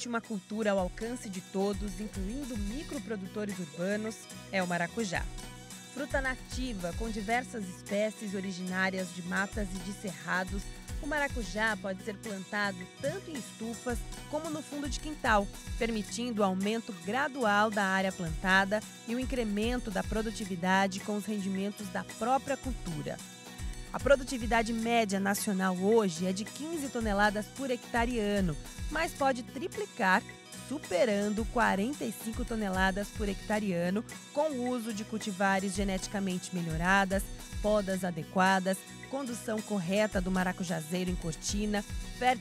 existe uma cultura ao alcance de todos, incluindo microprodutores urbanos, é o maracujá. Fruta nativa com diversas espécies originárias de matas e de cerrados, o maracujá pode ser plantado tanto em estufas como no fundo de quintal, permitindo o aumento gradual da área plantada e o incremento da produtividade com os rendimentos da própria cultura. A produtividade média nacional hoje é de 15 toneladas por hectare ano, mas pode triplicar, superando 45 toneladas por hectare ano com o uso de cultivares geneticamente melhoradas, podas adequadas, condução correta do maracujazeiro em cortina,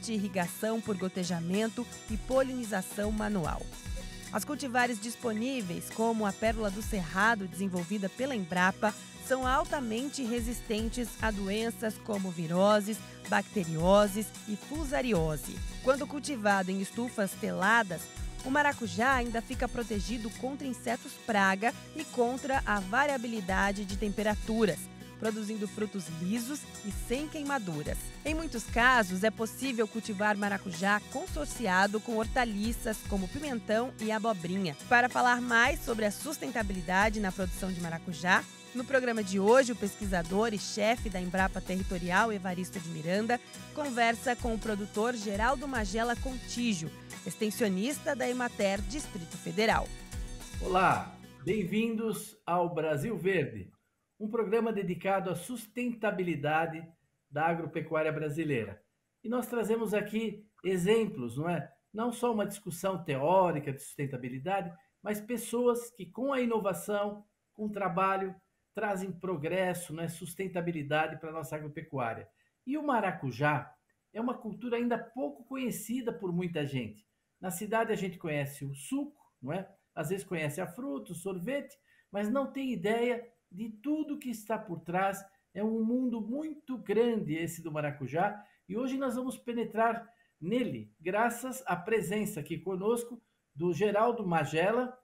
irrigação por gotejamento e polinização manual. As cultivares disponíveis, como a Pérola do Cerrado, desenvolvida pela Embrapa, são altamente resistentes a doenças como viroses, bacterioses e fusariose. Quando cultivado em estufas teladas, o maracujá ainda fica protegido contra insetos praga e contra a variabilidade de temperaturas, produzindo frutos lisos e sem queimaduras. Em muitos casos, é possível cultivar maracujá consorciado com hortaliças como pimentão e abobrinha. Para falar mais sobre a sustentabilidade na produção de maracujá, no programa de hoje, o pesquisador e chefe da Embrapa Territorial, Evaristo de Miranda, conversa com o produtor Geraldo Magela Contígio, extensionista da Emater Distrito Federal. Olá, bem-vindos ao Brasil Verde, um programa dedicado à sustentabilidade da agropecuária brasileira. E nós trazemos aqui exemplos, não é? Não só uma discussão teórica de sustentabilidade, mas pessoas que com a inovação, com o trabalho, trazem progresso, né, sustentabilidade para a nossa agropecuária. E o maracujá é uma cultura ainda pouco conhecida por muita gente. Na cidade a gente conhece o suco, não é? Às vezes conhece a fruta, o sorvete, mas não tem ideia de tudo que está por trás. É um mundo muito grande esse do maracujá e hoje nós vamos penetrar nele, graças à presença aqui conosco do Geraldo Magela,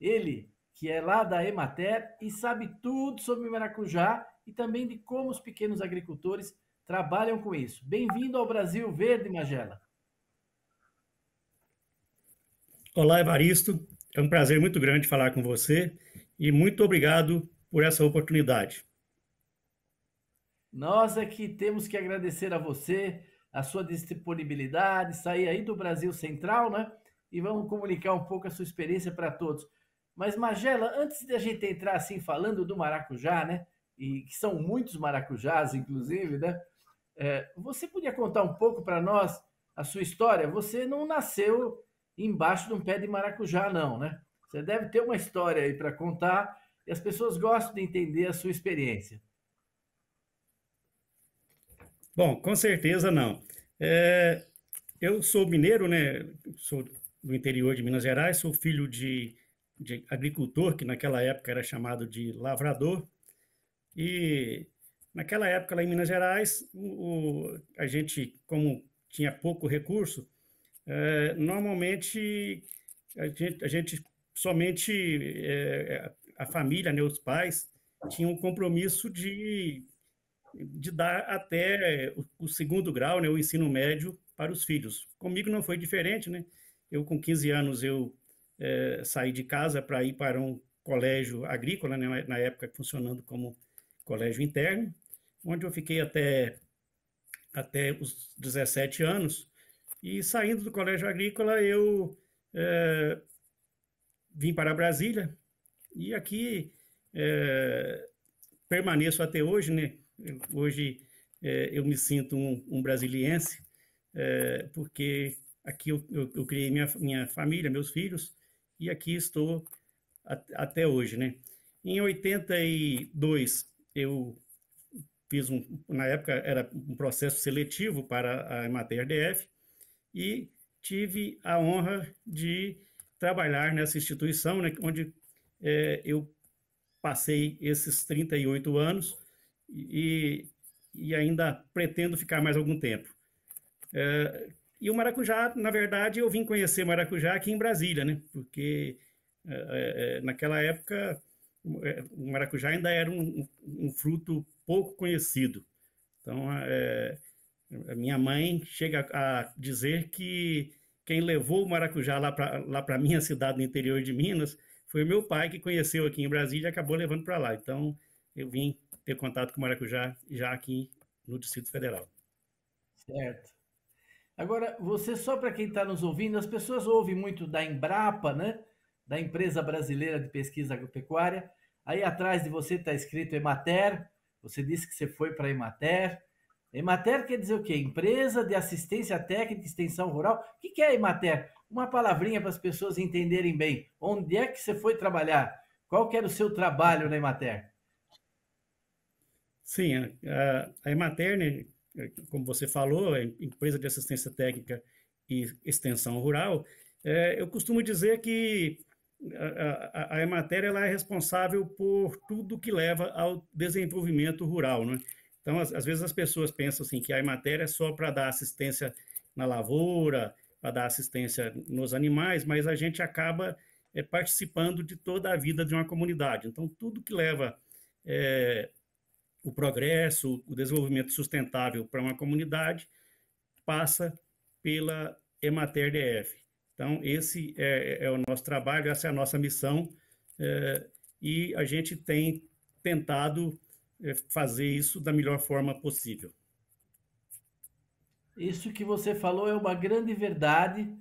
ele que é lá da Emater e sabe tudo sobre maracujá e também de como os pequenos agricultores trabalham com isso. Bem-vindo ao Brasil Verde, Magela. Olá, Evaristo. É um prazer muito grande falar com você e muito obrigado por essa oportunidade. Nós aqui é temos que agradecer a você, a sua disponibilidade, sair aí do Brasil Central, né? E vamos comunicar um pouco a sua experiência para todos. Mas, Magela, antes de a gente entrar assim falando do maracujá, né? E que são muitos maracujás, inclusive, né? É, você podia contar um pouco para nós a sua história? Você não nasceu embaixo de um pé de maracujá, não, né? Você deve ter uma história aí para contar e as pessoas gostam de entender a sua experiência. Bom, com certeza não. É, eu sou mineiro, né? Sou do interior de Minas Gerais, sou filho de de agricultor, que naquela época era chamado de lavrador, e naquela época lá em Minas Gerais, o, a gente, como tinha pouco recurso, é, normalmente a gente, a gente somente é, a família, né, os pais, tinham o compromisso de, de dar até o, o segundo grau, né, o ensino médio, para os filhos. Comigo não foi diferente, né? Eu com 15 anos eu é, sair de casa para ir para um colégio agrícola, né, na época funcionando como colégio interno, onde eu fiquei até, até os 17 anos. E saindo do colégio agrícola, eu é, vim para Brasília e aqui é, permaneço até hoje, né? Hoje é, eu me sinto um, um brasiliense, é, porque aqui eu, eu, eu, criei minha, minha família, meus filhos, e aqui estou até hoje, né? Em 82, eu fiz um, na época era um processo seletivo para a Emater DF e tive a honra de trabalhar nessa instituição, né, onde é, eu passei esses 38 anos e, e ainda pretendo ficar mais algum tempo. É, e o maracujá, na verdade, eu vim conhecer maracujá aqui em Brasília, né? Porque é, é, é naquela época é, o maracujá ainda era um, um fruto pouco conhecido. Então, é, a minha mãe chega a dizer que quem levou o maracujá lá para lá a minha cidade no interior de Minas foi meu pai que conheceu aqui em Brasília e acabou levando para lá. Então, eu vim ter contato com o maracujá já aqui no Distrito Federal. Certo. Agora, você só para quem está nos ouvindo, as pessoas ouvem muito da Embrapa, né? Da empresa brasileira de pesquisa agropecuária. Aí atrás de você está escrito Emater. Você disse que você foi para Emater. Emater quer dizer o quê? Empresa de Assistência Técnica e Extensão Rural. O que é Emater? Uma palavrinha para as pessoas entenderem bem. Onde é que você foi trabalhar? Qual que era o seu trabalho na Emater? Sim, a, a, a Emater, né, é, como você falou, empresa de assistência técnica e extensão rural, é, eu costumo dizer que a, a, a Emater ela é responsável por tudo que leva ao desenvolvimento rural, né? Então, às, às vezes as pessoas pensam assim que a Emater é só para dar assistência na lavoura, para dar assistência nos animais, mas a gente acaba é, participando de toda a vida de uma comunidade. Então, tudo que leva é, o progresso, o desenvolvimento sustentável para uma comunidade passa pela EMATER-DF. Então, esse é, é, é, o nosso trabalho, essa é a nossa missão, é, e a gente tem tentado eh, fazer isso da melhor forma possível. Isso que você falou é uma grande verdade,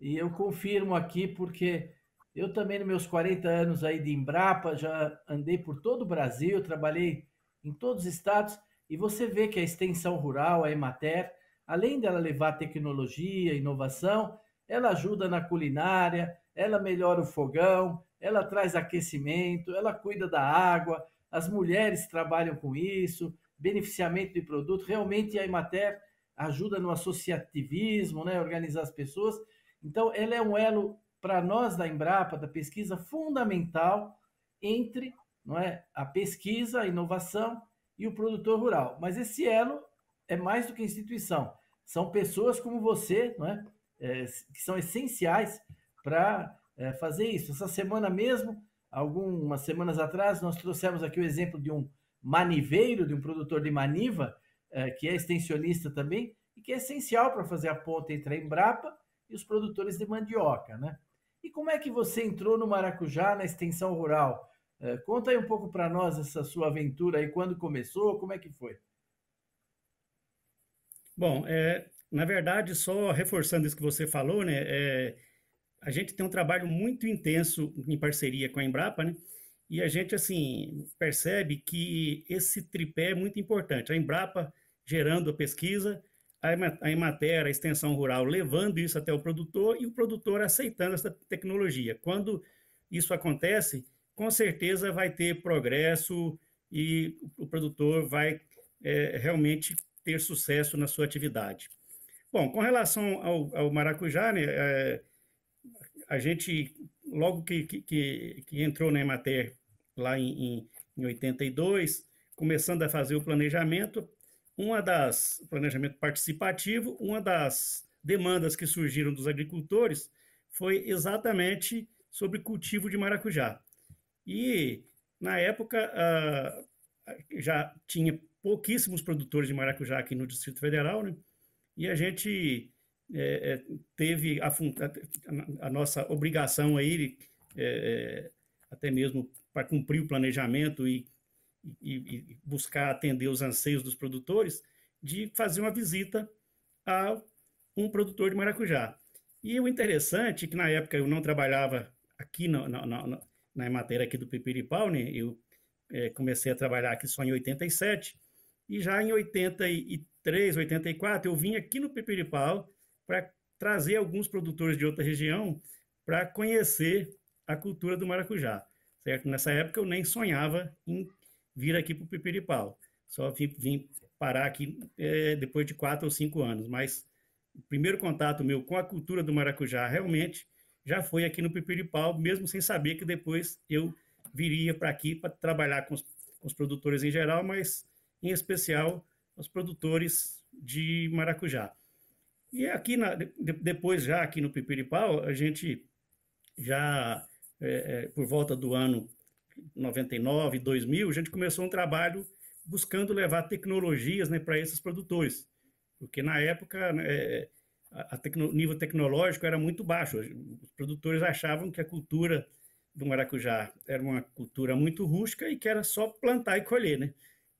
e eu confirmo aqui, porque eu também, nos meus 40 anos aí de Embrapa, já andei por todo o Brasil, trabalhei em todos os estados, e você vê que a extensão rural, a Emater, além dela levar tecnologia, inovação, ela ajuda na culinária, ela melhora o fogão, ela traz aquecimento, ela cuida da água, as mulheres trabalham com isso, beneficiamento de produto, realmente a Emater ajuda no associativismo, né, organizar as pessoas. Então, ela é um elo para nós da Embrapa, da pesquisa fundamental entre não é? A pesquisa, a inovação e o produtor rural. Mas esse elo é mais do que instituição. São pessoas como você, não é? é que são essenciais para é, fazer isso. Essa semana mesmo, algumas semanas atrás, nós trouxemos aqui o exemplo de um maniveiro, de um produtor de maniva, é, que é extensionista também, e que é essencial para fazer a ponta entre a Embrapa e os produtores de mandioca, né? E como é que você entrou no maracujá na extensão rural? É, conta aí um pouco para nós essa sua aventura aí, quando começou, como é que foi? Bom, é, na verdade, só reforçando isso que você falou, né, é, a gente tem um trabalho muito intenso em parceria com a Embrapa, né, e a gente, assim, percebe que esse tripé é muito importante. A Embrapa gerando a pesquisa, a Emater, a extensão rural, levando isso até o produtor e o produtor aceitando essa tecnologia. Quando isso acontece, com certeza vai ter progresso e o produtor vai é, realmente ter sucesso na sua atividade. Bom, com relação ao, ao maracujá, né, é, a gente, logo que, que, que entrou na Emater lá em, em, 82, começando a fazer o planejamento, uma das planejamento participativo, uma das demandas que surgiram dos agricultores foi exatamente sobre cultivo de maracujá. E na época já tinha pouquíssimos produtores de maracujá aqui no Distrito Federal, né? E a gente é, é teve a, a, nossa obrigação aí, é, é, até mesmo para cumprir o planejamento e, e, e, buscar atender os anseios dos produtores, de fazer uma visita a um produtor de maracujá. E o interessante é que na época eu não trabalhava aqui no na matéria aqui do Pipiripau, né? Eu é, comecei a trabalhar aqui só em 87, e já em 83, 84, eu vim aqui no Pipiripau para trazer alguns produtores de outra região para conhecer a cultura do maracujá, certo? Nessa época eu nem sonhava em vir aqui para o Pipiripau, só vim, vim parar aqui é, depois de quatro ou cinco anos, mas o primeiro contato meu com a cultura do maracujá realmente já foi aqui no Pipiripau, mesmo sem saber que depois eu viria para aqui para trabalhar com os, com os, produtores em geral, mas em especial os produtores de maracujá. E aqui, na, de, depois já aqui no Pipiripau, a gente já, é, é, por volta do ano 99, 2000, a gente começou um trabalho buscando levar tecnologias né, para esses produtores, porque na época... Né, é, a tecno, nível tecnológico era muito baixo. Os produtores achavam que a cultura do maracujá era uma cultura muito rústica e que era só plantar e colher, né?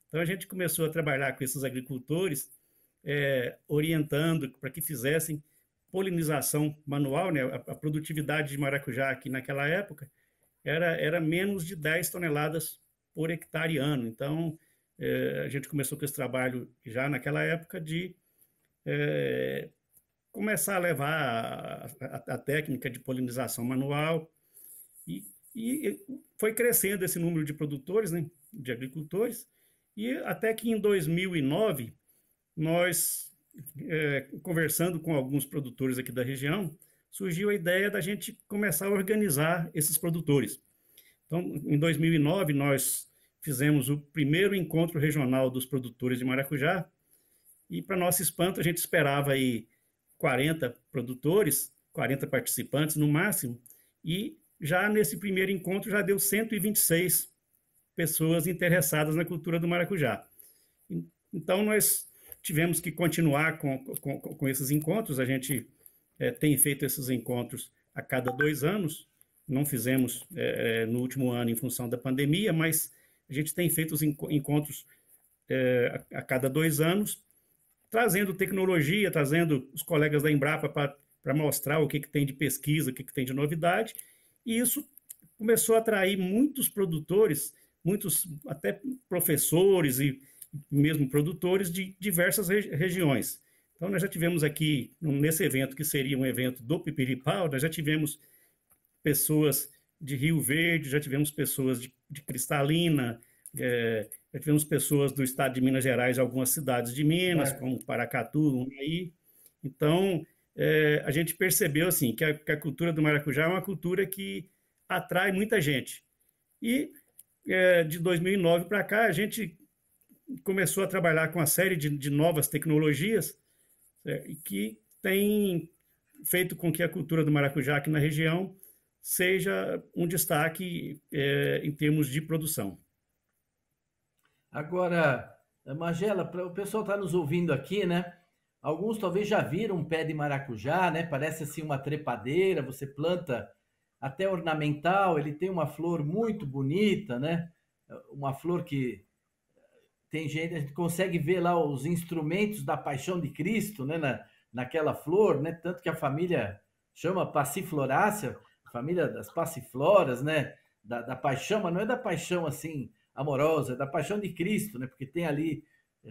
Então a gente começou a trabalhar com esses agricultores, é, orientando para que fizessem polinização manual, né? A, a, produtividade de maracujá aqui naquela época era, era menos de 10 toneladas por hectare ano. Então é, a gente começou com esse trabalho já naquela época de é, começar a levar a, a, técnica de polinização manual e, e, foi crescendo esse número de produtores, né, de agricultores, e até que em 2009 nós, é, conversando com alguns produtores aqui da região, surgiu a ideia da gente começar a organizar esses produtores. Então, em 2009 nós fizemos o primeiro encontro regional dos produtores de maracujá, e para nosso espanto a gente esperava aí 40 produtores, 40 participantes no máximo, e já nesse primeiro encontro já deu 126 pessoas interessadas na cultura do maracujá. Então, nós tivemos que continuar com, com, com esses encontros, a gente é, tem feito esses encontros a cada dois anos, não fizemos é, é no último ano em função da pandemia, mas a gente tem feito os encontros é, a, a cada dois anos trazendo tecnologia, trazendo os colegas da Embrapa para mostrar o que, que tem de pesquisa, o que, que tem de novidade, e isso começou a atrair muitos produtores, muitos até professores e mesmo produtores de diversas regi regiões. Então, nós já tivemos aqui, nesse evento que seria um evento do Pipiripau, nós já tivemos pessoas de Rio Verde, já tivemos pessoas de, de Cristalina, é, já é, tivemos pessoas do estado de Minas Gerais, algumas cidades de Minas, é. como Paracatu, aí, Então, é, a gente percebeu assim que a, que a, cultura do maracujá é uma cultura que atrai muita gente. E é, de 2009 para cá, a gente começou a trabalhar com uma série de, de novas tecnologias é, que tem feito com que a cultura do maracujá aqui na região seja um destaque é, em termos de produção. Agora, Magela, pra, o pessoal está nos ouvindo aqui, né? Alguns talvez já viram um pé de maracujá, né? Parece assim uma trepadeira, você planta até ornamental, ele tem uma flor muito bonita, né? Uma flor que tem gente, a gente consegue ver lá os instrumentos da paixão de Cristo, né? Na, naquela flor, né? Tanto que a família chama passiflorácea, família das passifloras, né? Da, da paixão, mas não é da paixão assim amorosa, da paixão de Cristo, né? Porque tem ali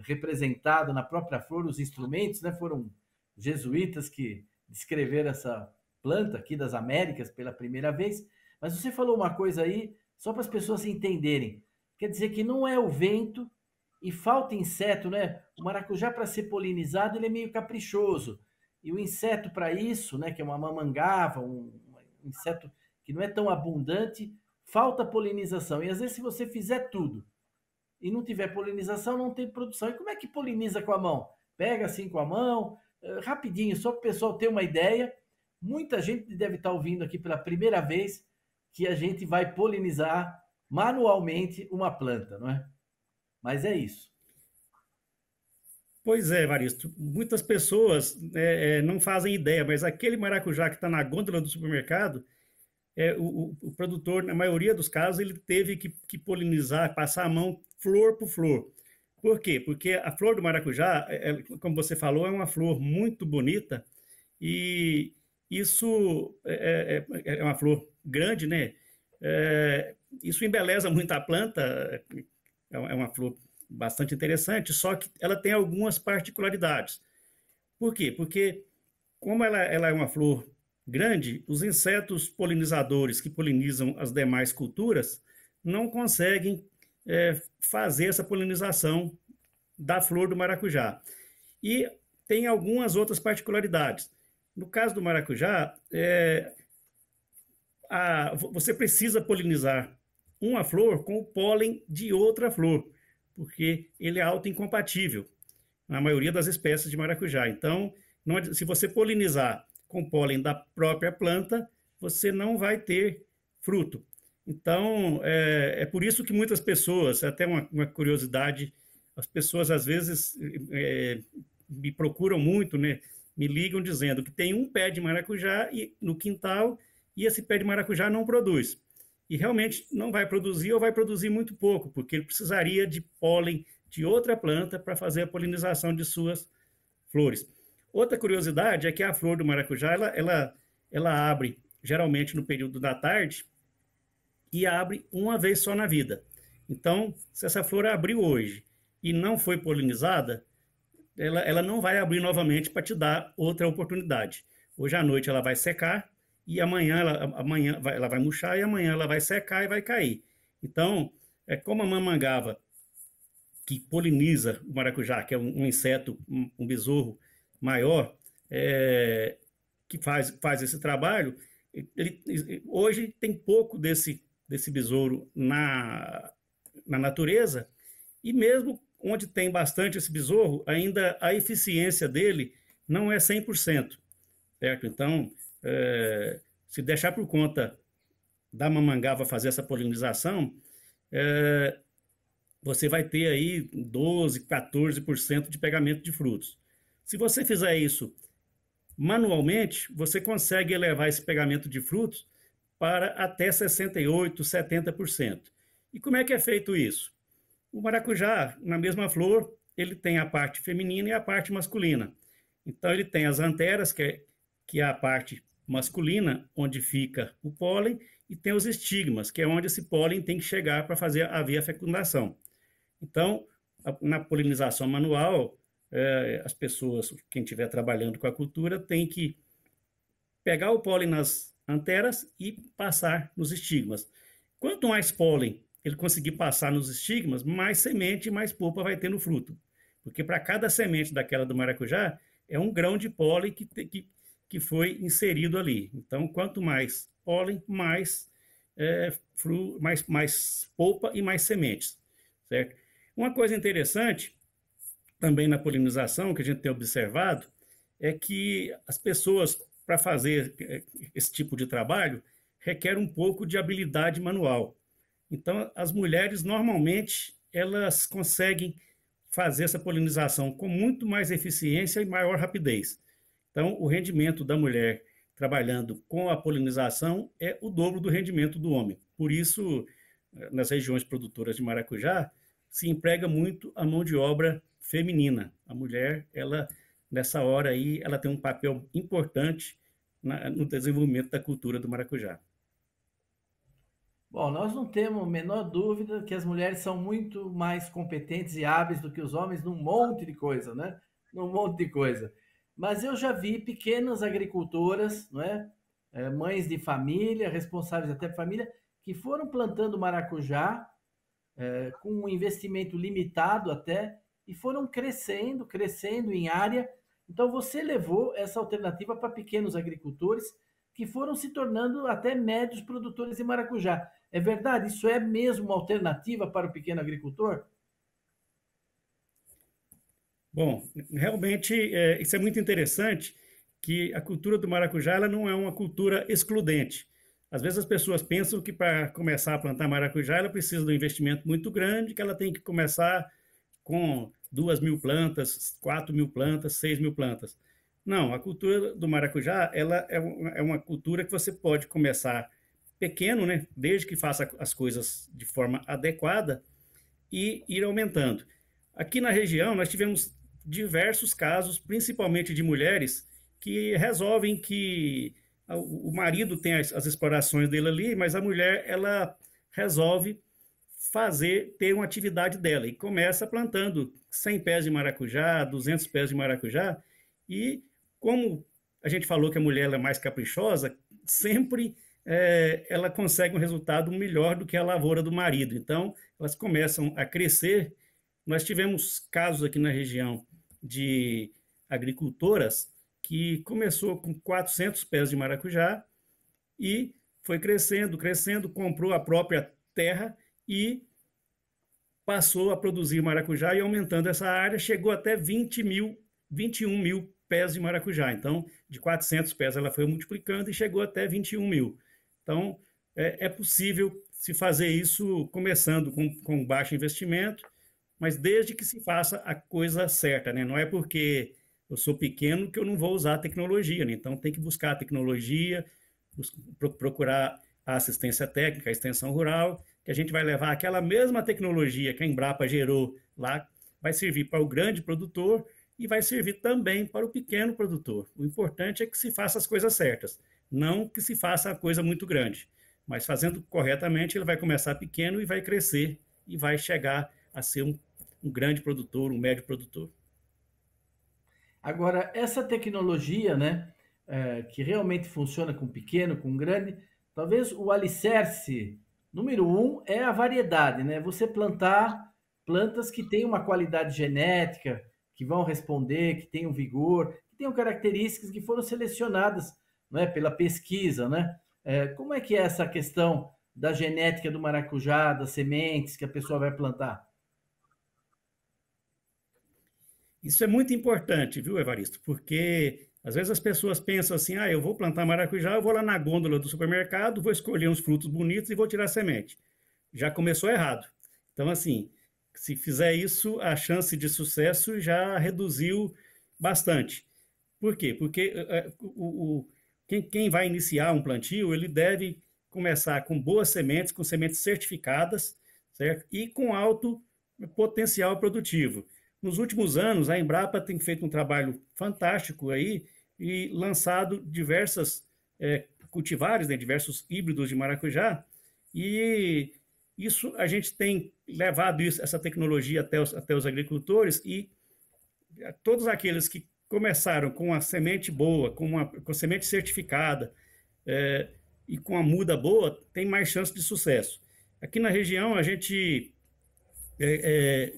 representado na própria flor os instrumentos, né? Foram jesuítas que descreveram essa planta aqui das Américas pela primeira vez. Mas você falou uma coisa aí, só para as pessoas entenderem. Quer dizer que não é o vento e falta inseto, né? O maracujá para ser polinizado, ele é meio caprichoso. E o inseto para isso, né, que é uma mamangava, um, um inseto que não é tão abundante, falta polinização. E às vezes, se você fizer tudo e não tiver polinização, não tem produção. E como é que poliniza com a mão? Pega assim com a mão, eh, rapidinho, só para o pessoal ter uma ideia. Muita gente deve estar tá ouvindo aqui pela primeira vez que a gente vai polinizar manualmente uma planta, não é? Mas é isso. Pois é, Varisto. Muitas pessoas é, não fazem ideia, mas aquele maracujá que está na gôndola do supermercado, é, o, o, produtor, na maioria dos casos, ele teve que, que polinizar, passar a mão flor por flor. Por quê? Porque a flor do maracujá, é, é como você falou, é uma flor muito bonita e isso é, é, é, é uma flor grande, né? isso embeleza muito a planta, é uma flor bastante interessante, só que ela tem algumas particularidades. Por quê? Porque como ela, ela é uma flor grande, os insetos polinizadores que polinizam as demais culturas não conseguem é, fazer essa polinização da flor do maracujá. E tem algumas outras particularidades. No caso do maracujá, é, a, você precisa polinizar uma flor com o pólen de outra flor, porque ele é autoincompatível na maioria das espécies de maracujá. Então, não, se você polinizar com pólen da própria planta, você não vai ter fruto. Então, é, é por isso que muitas pessoas, é até uma, uma curiosidade, as pessoas às vezes é, me procuram muito, né? Me ligam dizendo que tem um pé de maracujá e, no quintal e esse pé de maracujá não produz. E realmente não vai produzir ou vai produzir muito pouco, porque ele precisaria de pólen de outra planta para fazer a polinização de suas flores. Outra curiosidade é que a flor do maracujá, ela, ela, ela abre geralmente no período da tarde e abre uma vez só na vida. Então, se essa flor abriu hoje e não foi polinizada, ela, ela não vai abrir novamente para te dar outra oportunidade. Hoje à noite ela vai secar e amanhã ela, amanhã vai, ela vai murchar e amanhã ela vai secar e vai cair. Então, é como a mamangava que poliniza o maracujá, que é um, um inseto, um, um besouro, maior é, que faz, faz esse trabalho, ele, hoje tem pouco desse, desse besouro na, na natureza, e mesmo onde tem bastante esse besouro, ainda a eficiência dele não é 100%, certo? Então, é, se deixar por conta da mamangava fazer essa polinização, é, você vai ter aí 12, 14% de pegamento de frutos. Se você fizer isso manualmente, você consegue elevar esse pegamento de frutos para até 68%, 70%. E como é que é feito isso? O maracujá, na mesma flor, ele tem a parte feminina e a parte masculina. Então, ele tem as anteras, que é, que é a parte masculina, onde fica o pólen, e tem os estigmas, que é onde esse pólen tem que chegar para fazer a a fecundação. Então, a, na polinização manual, é, as pessoas, quem estiver trabalhando com a cultura, tem que pegar o pólen nas anteras e passar nos estigmas. Quanto mais pólen ele conseguir passar nos estigmas, mais semente e mais polpa vai ter no fruto. Porque para cada semente daquela do maracujá, é um grão de pólen que, que, que foi inserido ali. Então, quanto mais pólen, mais, é, fru, mais, mais polpa e mais sementes. Certo? Uma coisa interessante também na polinização que a gente tem observado é que as pessoas, para fazer eh, esse tipo de trabalho, requer um pouco de habilidade manual. Então, as mulheres, normalmente, elas conseguem fazer essa polinização com muito mais eficiência e maior rapidez. Então, o rendimento da mulher trabalhando com a polinização é o dobro do rendimento do homem. Por isso, eh, nas regiões produtoras de maracujá, se emprega muito a mão de obra feminina. A mulher, ela nessa hora aí, ela tem um papel importante na, no desenvolvimento da cultura do maracujá. Bom, nós não temos a menor dúvida que as mulheres são muito mais competentes e hábeis do que os homens num monte de coisa, né? Num monte de coisa. Mas eu já vi pequenas agricultoras, não é? é mães de família, responsáveis até de família, que foram plantando maracujá é, com um investimento limitado até, e foram crescendo, crescendo em área. Então, você levou essa alternativa para pequenos agricultores que foram se tornando até médios produtores de maracujá. É verdade? Isso é mesmo uma alternativa para o pequeno agricultor? Bom, realmente é, isso é muito interessante, que a cultura do maracujá ela não é uma cultura excludente. Às vezes as pessoas pensam que para começar a plantar maracujá ela precisa de um investimento muito grande, que ela tem que começar com duas mil plantas, quatro mil plantas, seis mil plantas. Não, a cultura do maracujá ela é, é uma cultura que você pode começar pequeno, né? Desde que faça as coisas de forma adequada e ir aumentando. Aqui na região nós tivemos diversos casos, principalmente de mulheres, que resolvem que o marido tem as, as, explorações dele ali, mas a mulher ela resolve fazer ter uma atividade dela e começa plantando 100 pés de maracujá, 200 pés de maracujá e como a gente falou que a mulher é mais caprichosa, sempre é, ela consegue um resultado melhor do que a lavoura do marido. Então elas começam a crescer. Nós tivemos casos aqui na região de agricultoras que começou com 400 pés de maracujá e foi crescendo, crescendo, comprou a própria terra e passou a produzir maracujá e aumentando essa área, chegou até 20 mil, 21 mil pés de maracujá. Então, de 400 pés ela foi multiplicando e chegou até 21 mil. Então, é, é possível se fazer isso começando com, com baixo investimento, mas desde que se faça a coisa certa, né? Não é porque eu sou pequeno que eu não vou usar a tecnologia, né? então tem que buscar a tecnologia, procurar a assistência técnica, a extensão rural, que a gente vai levar aquela mesma tecnologia que a Embrapa gerou lá, vai servir para o grande produtor e vai servir também para o pequeno produtor. O importante é que se faça as coisas certas, não que se faça a coisa muito grande, mas fazendo corretamente, ele vai começar pequeno e vai crescer e vai chegar a ser um, um grande produtor, um médio produtor. Agora, essa tecnologia, né, é, que realmente funciona com pequeno, com grande, talvez o alicerce número um é a variedade, né? Você plantar plantas que têm uma qualidade genética, que vão responder, que um vigor, que tenham características que foram selecionadas né, pela pesquisa, né? É, como é que é essa questão da genética do maracujá, das sementes que a pessoa vai plantar? Isso é muito importante, viu, Evaristo? Porque às vezes as pessoas pensam assim: ah, eu vou plantar maracujá, eu vou lá na gôndola do supermercado, vou escolher uns frutos bonitos e vou tirar semente. Já começou errado. Então, assim, se fizer isso, a chance de sucesso já reduziu bastante. Por quê? Porque eh, eh, o, quem, quem vai iniciar um plantio, ele deve começar com boas sementes, com sementes certificadas, certo? E com alto potencial produtivo. Nos últimos anos, a Embrapa tem feito um trabalho fantástico aí e lançado diversas é, cultivares, né, diversos híbridos de maracujá, e isso a gente tem levado isso, essa tecnologia até os, até os agricultores e é, todos aqueles que começaram com a semente boa, com, uma, com a semente certificada é, e com a muda boa, tem mais chance de sucesso. Aqui na região, a gente é,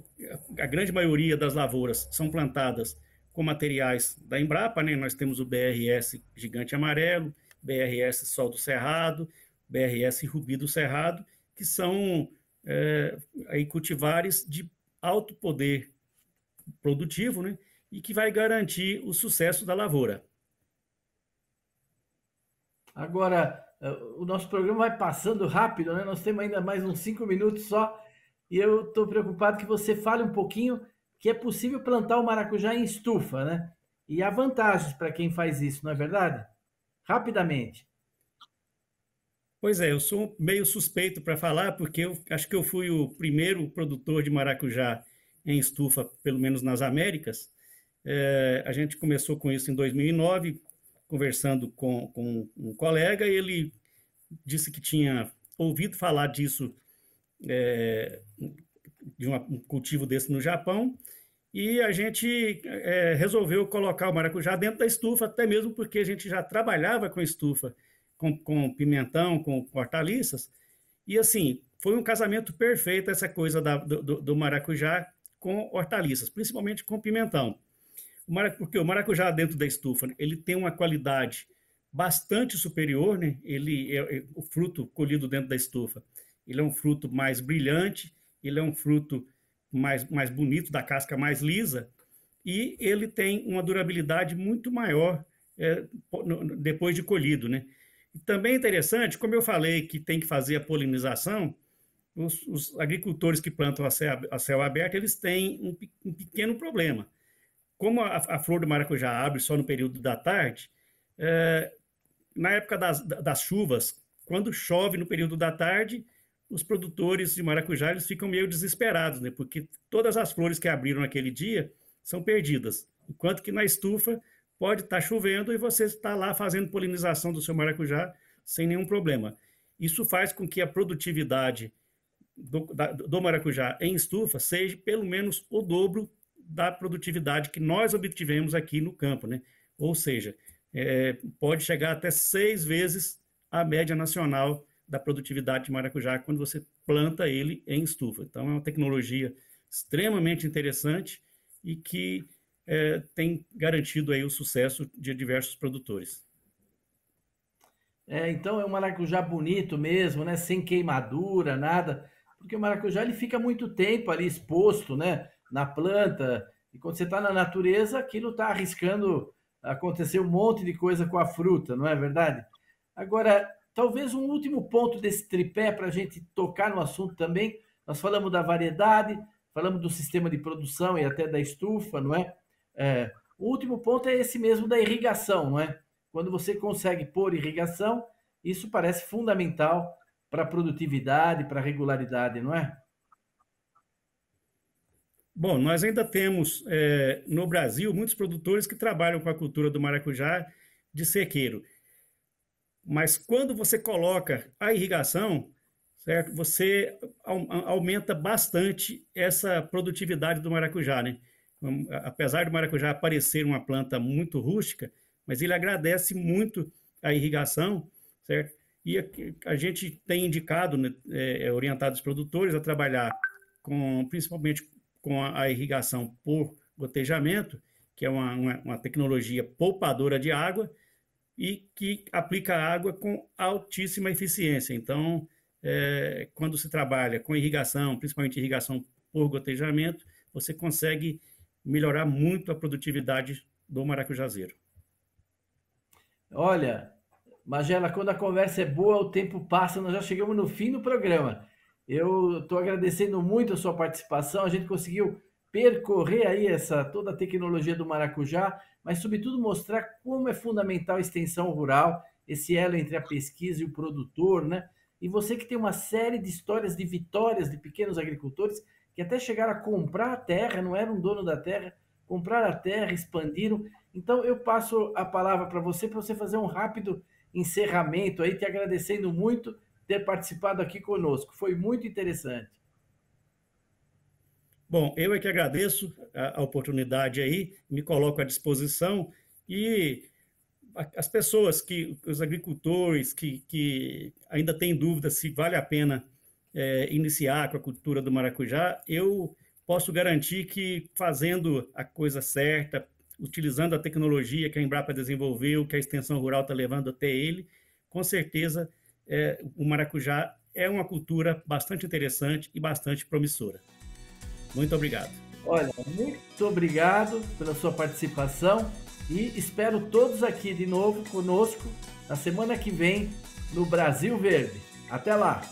é, a grande maioria das lavouras são plantadas com materiais da Embrapa, né? Nós temos o BRS Gigante Amarelo, BRS Sol do Cerrado, BRS Rubi do Cerrado, que são é, aí cultivares de alto poder produtivo, né? E que vai garantir o sucesso da lavoura. Agora, é, o nosso programa vai passando rápido, né? Nós temos ainda mais uns cinco minutos só. E eu estou preocupado que você fale um pouquinho que é possível plantar o maracujá em estufa, né? E há vantagens para quem faz isso, não é verdade? Rapidamente. Pois é, eu sou meio suspeito para falar, porque eu acho que eu fui o primeiro produtor de maracujá em estufa, pelo menos nas Américas. É, a gente começou com isso em 2009, conversando com, com um colega, e ele disse que tinha ouvido falar disso é, de uma, um cultivo desse no Japão, e a gente é, resolveu colocar o maracujá dentro da estufa, até mesmo porque a gente já trabalhava com estufa, com, com pimentão, com, com hortaliças, e assim, foi um casamento perfeito essa coisa da, do, do, maracujá com hortaliças, principalmente com pimentão. O porque o maracujá dentro da estufa, ele tem uma qualidade bastante superior, né? Ele é, é, o fruto colhido dentro da estufa. Ele é um fruto mais brilhante, ele é um fruto mais, mais bonito, da casca mais lisa, e ele tem uma durabilidade muito maior é, depois de colhido, né? também é interessante, como eu falei que tem que fazer a polinização, os, os agricultores que plantam a céu, a céu aberto, eles têm um, um pequeno problema. Como a, a, flor do maracujá abre só no período da tarde, é, na época das, das chuvas, quando chove no período da tarde, os produtores de maracujá eles ficam meio desesperados, né? Porque todas as flores que abriram naquele dia são perdidas. Enquanto que na estufa pode estar tá chovendo e você está lá fazendo polinização do seu maracujá sem nenhum problema. Isso faz com que a produtividade do, da, do maracujá em estufa seja pelo menos o dobro da produtividade que nós obtivemos aqui no campo, né? Ou seja, é, pode chegar até seis vezes a média nacional da produtividade de maracujá quando você planta ele em estufa. Então, é uma tecnologia extremamente interessante e que é, tem garantido aí o sucesso de diversos produtores. É, então é um maracujá bonito mesmo, né? Sem queimadura, nada, porque o maracujá ele fica muito tempo ali exposto, né? Na planta e quando você está na natureza, aquilo está arriscando acontecer um monte de coisa com a fruta, não é verdade? Agora Talvez um último ponto desse tripé para a gente tocar no assunto também. Nós falamos da variedade, falamos do sistema de produção e até da estufa, não é? é o último ponto é esse mesmo da irrigação, não é? Quando você consegue pôr irrigação, isso parece fundamental para a produtividade, para a regularidade, não é? Bom, nós ainda temos é, no Brasil muitos produtores que trabalham com a cultura do maracujá de sequeiro. Mas quando você coloca a irrigação, certo? Você aumenta bastante essa produtividade do maracujá, né? Hum, apesar do maracujá parecer uma planta muito rústica, mas ele agradece muito a irrigação, certo? E a, gente tem indicado, né, é, é, orientado os produtores a trabalhar com, principalmente com a, a irrigação por gotejamento, que é uma, uma, uma tecnologia poupadora de água, e que aplica água com altíssima eficiência. Então, é, quando se trabalha com irrigação, principalmente irrigação por gotejamento, você consegue melhorar muito a produtividade do maracujazeiro. Olha, Magela, quando a conversa é boa, o tempo passa, nós já chegamos no fim do programa. Eu estou agradecendo muito a sua participação, a gente conseguiu percorrer aí essa toda a tecnologia do maracujá, mas sobretudo mostrar como é fundamental a extensão rural, esse elo entre a pesquisa e o produtor, né? E você que tem uma série de histórias de vitórias de pequenos agricultores que até chegaram a comprar a terra, não eram dono da terra, compraram a terra, expandiram. Então eu passo a palavra para você para você fazer um rápido encerramento aí, te agradecendo muito ter participado aqui conosco. Foi muito interessante. Bom, eu é que agradeço a, a oportunidade aí, me coloco à disposição e as pessoas que, os agricultores que, que ainda têm dúvida se vale a pena é, iniciar com a cultura do maracujá, eu posso garantir que fazendo a coisa certa, utilizando a tecnologia que a Embrapa desenvolveu, que a extensão rural está levando até ele, com certeza é, o maracujá é uma cultura bastante interessante e bastante promissora. Muito obrigado. Olha, muito obrigado pela sua participação e espero todos aqui de novo conosco na semana que vem no Brasil Verde. Até lá!